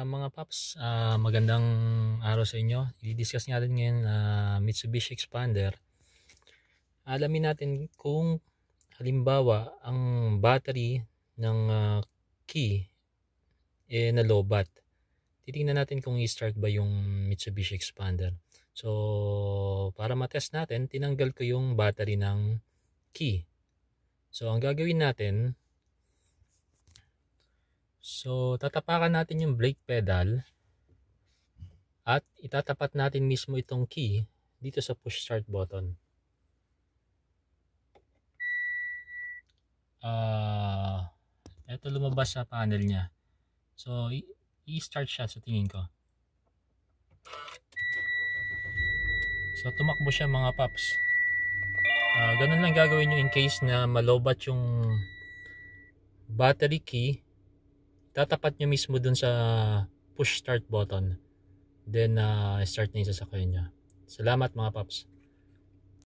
Ah, mga paps, uh, magandang araw sa inyo. I-discuss natin ngayon uh, Mitsubishi Expander. Alamin natin kung halimbawa ang battery ng uh, key eh bat. Titingnan natin kung i-start ba yung Mitsubishi Expander. So, para matest natin, tinanggal ko yung battery ng key. So, ang gagawin natin, So, tatapakan natin yung brake pedal at itatapat natin mismo itong key dito sa push start button. Uh, ah, ito lumabas sa panel niya. So, i-start siya sa tingin ko. So, tumakbo siya mga paps. Uh, ganun lang gagawin nyo in case na malobat yung battery key tatapat nyo mismo dun sa push start button. Then, uh, start na yung sasakyan nyo. Salamat mga paps.